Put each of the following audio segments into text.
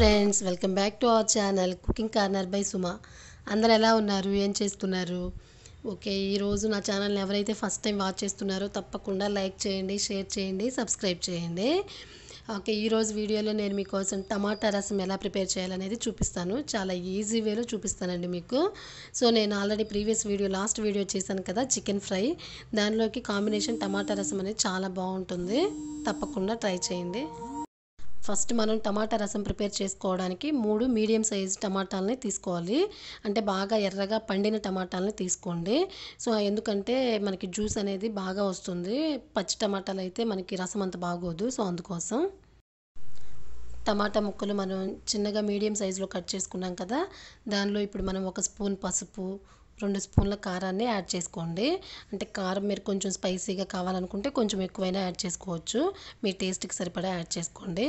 friends welcome back to our channel cooking corner by Suma అందరు ఎలా ఉన్నారు ఏం చేస్తున్నారు ఓకే ఈరోజు నా ఛానల్ని ఎవరైతే ఫస్ట్ టైం వాచ్ చేస్తున్నారో తప్పకుండా లైక్ చేయండి షేర్ చేయండి సబ్స్క్రైబ్ చేయండి ఓకే ఈరోజు వీడియోలో నేను మీకోసం టమాటా రసం ఎలా ప్రిపేర్ చేయాలనేది చూపిస్తాను చాలా ఈజీ వేలో చూపిస్తానండి మీకు సో నేను already previous video last video చేశాను కదా చికెన్ ఫ్రై దానిలోకి కాంబినేషన్ టమాటా రసం అనేది చాలా బాగుంటుంది తప్పకుండా ట్రై చేయండి ఫస్ట్ మనం టమాటా రసం ప్రిపేర్ చేసుకోవడానికి మూడు మీడియం సైజు టమాటాలని తీసుకోవాలి అంటే బాగా ఎర్రగా పండిన టమాటాలని తీసుకోండి సో ఎందుకంటే మనకి జ్యూస్ అనేది బాగా వస్తుంది పచ్చి టమాటాలు అయితే మనకి రసం అంత బాగోదు సో అందుకోసం టమాటా ముక్కలు మనం చిన్నగా మీడియం సైజులో కట్ చేసుకున్నాం కదా దానిలో ఇప్పుడు మనం ఒక స్పూన్ పసుపు రెండు స్పూన్ల కారాన్ని యాడ్ చేసుకోండి అంటే కారం మీరు కొంచెం స్పైసీగా కావాలనుకుంటే కొంచెం ఎక్కువైనా యాడ్ చేసుకోవచ్చు మీ టేస్ట్కి సరిపడా యాడ్ చేసుకోండి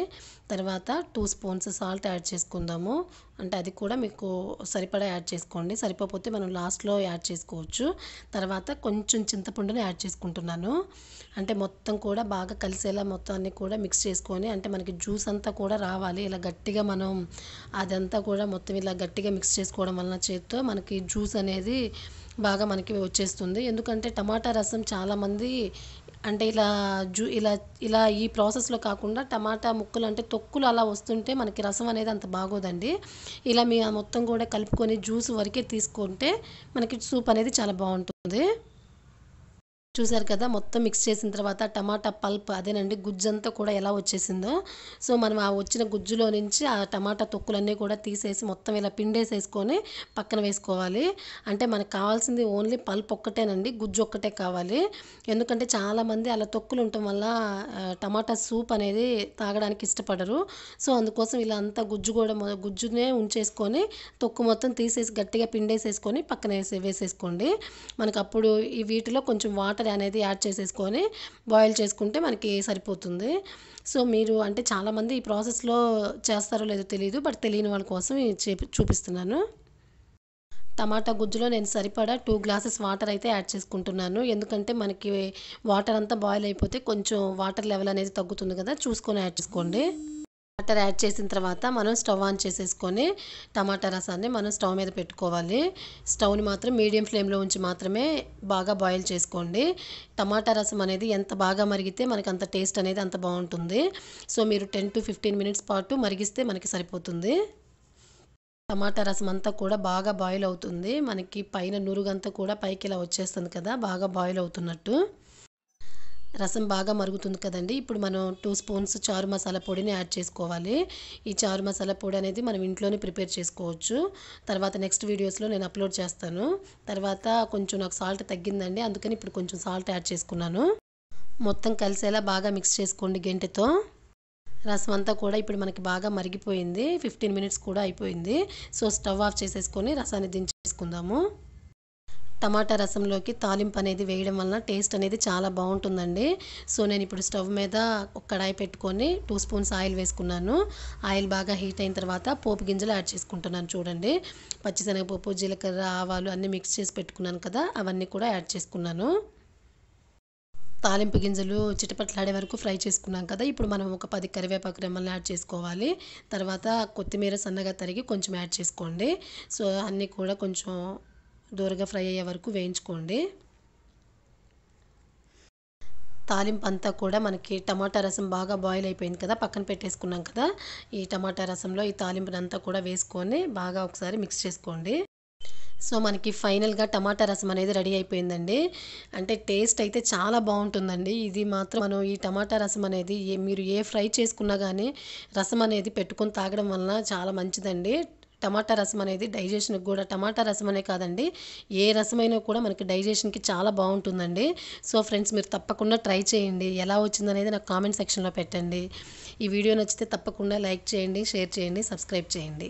తర్వాత టూ స్పూన్స్ సాల్ట్ యాడ్ చేసుకుందాము అంటే అది కూడా మీకు సరిపడా యాడ్ చేసుకోండి సరిపోతే మనం లాస్ట్లో యాడ్ చేసుకోవచ్చు తర్వాత కొంచెం చింతపండుని యాడ్ చేసుకుంటున్నాను అంటే మొత్తం కూడా బాగా కలిసేలా మొత్తాన్ని కూడా మిక్స్ చేసుకొని అంటే మనకి జ్యూస్ అంతా కూడా రావాలి ఇలా గట్టిగా మనం అదంతా కూడా మొత్తం ఇలా గట్టిగా మిక్స్ చేసుకోవడం వలన చేత్తో మనకి జ్యూస్ అనేది బాగా మనకి వచ్చేస్తుంది ఎందుకంటే టమాటా రసం చాలామంది అంటే ఇలా జూ ఇలా ఇలా ఈ ప్రాసెస్లో కాకుండా టమాటా ముక్కలు అంటే తొక్కులు అలా వస్తుంటే మనకి రసం అనేది అంత బాగోదండి ఇలా మీ మొత్తం కూడా కలుపుకొని జ్యూస్ వరకే తీసుకుంటే మనకి సూప్ అనేది చాలా బాగుంటుంది చూసారు కదా మొత్తం మిక్స్ చేసిన తర్వాత టమాటా పల్ప్ అదేనండి గుజ్జంతా కూడా ఎలా వచ్చేసిందో సో మనం ఆ వచ్చిన గుజ్జులో నుంచి ఆ టమాటా తొక్కులన్నీ కూడా తీసేసి మొత్తం ఇలా పిండేసేసుకొని పక్కన వేసుకోవాలి అంటే మనకు కావాల్సింది ఓన్లీ పల్ప్ ఒక్కటేనండి గుజ్జు ఒక్కటే కావాలి ఎందుకంటే చాలామంది అలా తొక్కులు ఉండటం వల్ల టమాటా సూప్ అనేది తాగడానికి ఇష్టపడరు సో అందుకోసం ఇలా అంతా గుజ్జు కూడా గుజ్జునే ఉంచేసుకొని తొక్కు మొత్తం తీసేసి గట్టిగా పిండేసేసుకొని పక్కన వేసేసుకోండి మనకు అప్పుడు ఈ వీటిలో కొంచెం వాటర్ వాటర్ అనేది యాడ్ చేసేసుకొని బాయిల్ చేసుకుంటే మనకి సరిపోతుంది సో మీరు అంటే చాలామంది ఈ ప్రాసెస్లో చేస్తారో లేదో తెలియదు బట్ తెలియని వాళ్ళ కోసం చూపిస్తున్నాను టమాటా గుజ్జులో నేను సరిపడా టూ గ్లాసెస్ వాటర్ అయితే యాడ్ చేసుకుంటున్నాను ఎందుకంటే మనకి వాటర్ అంతా బాయిల్ అయిపోతే కొంచెం వాటర్ లెవెల్ అనేది తగ్గుతుంది కదా చూసుకొని యాడ్ చేసుకోండి టమాటర్ యాడ్ చేసిన తర్వాత మనం స్టవ్ ఆన్ చేసేసుకొని టమాటా రసాన్ని మనం స్టవ్ మీద పెట్టుకోవాలి స్టవ్ని మాత్రం మీడియం ఫ్లేమ్లో ఉంచి మాత్రమే బాగా బాయిల్ చేసుకోండి టమాటా రసం అనేది ఎంత బాగా మరిగితే మనకు అంత టేస్ట్ అనేది అంత బాగుంటుంది సో మీరు టెన్ టు ఫిఫ్టీన్ మినిట్స్ పాటు మరిగిస్తే మనకి సరిపోతుంది టమాటా రసం అంతా కూడా బాగా బాయిల్ అవుతుంది మనకి పైన నురుగంతా కూడా పైకి ఇలా వచ్చేస్తుంది కదా బాగా బాయిల్ అవుతున్నట్టు రసం బాగా మరుగుతుంది కదండి ఇప్పుడు మనం టూ స్పూన్స్ చారు మసాలా పొడిని యాడ్ చేసుకోవాలి ఈ చారు మసాలా పొడి అనేది మనం ఇంట్లోనే ప్రిపేర్ చేసుకోవచ్చు తర్వాత నెక్స్ట్ వీడియోస్లో నేను అప్లోడ్ చేస్తాను తర్వాత కొంచెం నాకు సాల్ట్ తగ్గిందండి అందుకని ఇప్పుడు కొంచెం సాల్ట్ యాడ్ చేసుకున్నాను మొత్తం కలిసేలా బాగా మిక్స్ చేసుకోండి గెంటెతో రసం అంతా కూడా ఇప్పుడు మనకి బాగా మరిగిపోయింది ఫిఫ్టీన్ మినిట్స్ కూడా అయిపోయింది సో స్టవ్ ఆఫ్ చేసేసుకొని రసాన్ని దించేసుకుందాము టమాటా రసంలోకి తాలింపు అనేది వేయడం వలన టేస్ట్ అనేది చాలా బాగుంటుందండి సో నేను ఇప్పుడు స్టవ్ మీద ఒక కడాయి పెట్టుకొని టూ స్పూన్స్ ఆయిల్ వేసుకున్నాను ఆయిల్ బాగా హీట్ అయిన తర్వాత పోపు గింజలు యాడ్ చేసుకుంటున్నాను చూడండి పచ్చిశనగపప్పు జీలకర్ర ఆవాలు అన్నీ మిక్స్ చేసి పెట్టుకున్నాను కదా అవన్నీ కూడా యాడ్ చేసుకున్నాను తాలింపు గింజలు చిటపట్లాడే వరకు ఫ్రై చేసుకున్నాం కదా ఇప్పుడు మనం ఒక పది కరివేపాకు రెమ్మల్ని యాడ్ చేసుకోవాలి తర్వాత కొత్తిమీర సన్నగా తరిగి కొంచెం యాడ్ చేసుకోండి సో అన్నీ కూడా కొంచెం దూరగా ఫ్రై అయ్యే వరకు వేయించుకోండి తాలింపు అంతా కూడా మనకి టమాటా రసం బాగా బాయిల్ అయిపోయింది కదా పక్కన పెట్టేసుకున్నాం కదా ఈ టమాటా రసంలో ఈ తాలింపునంతా కూడా వేసుకొని బాగా ఒకసారి మిక్స్ చేసుకోండి సో మనకి ఫైనల్గా టమాటా రసం అనేది రెడీ అయిపోయిందండి అంటే టేస్ట్ అయితే చాలా బాగుంటుందండి ఇది మాత్రం మనం ఈ టమాటా రసం అనేది మీరు ఏ ఫ్రై చేసుకున్నా కానీ రసం అనేది పెట్టుకొని తాగడం వలన చాలా మంచిదండి టమాటా రసం అనేది డైజెషన్కి కూడా టమాటా రసం అనే కాదండి ఏ రసమైనా కూడా మనకి డైజెషన్కి చాలా బాగుంటుందండి సో ఫ్రెండ్స్ మీరు తప్పకుండా ట్రై చేయండి ఎలా వచ్చిందనేది నాకు కామెంట్ సెక్షన్లో పెట్టండి ఈ వీడియో నచ్చితే తప్పకుండా లైక్ చేయండి షేర్ చేయండి సబ్స్క్రైబ్ చేయండి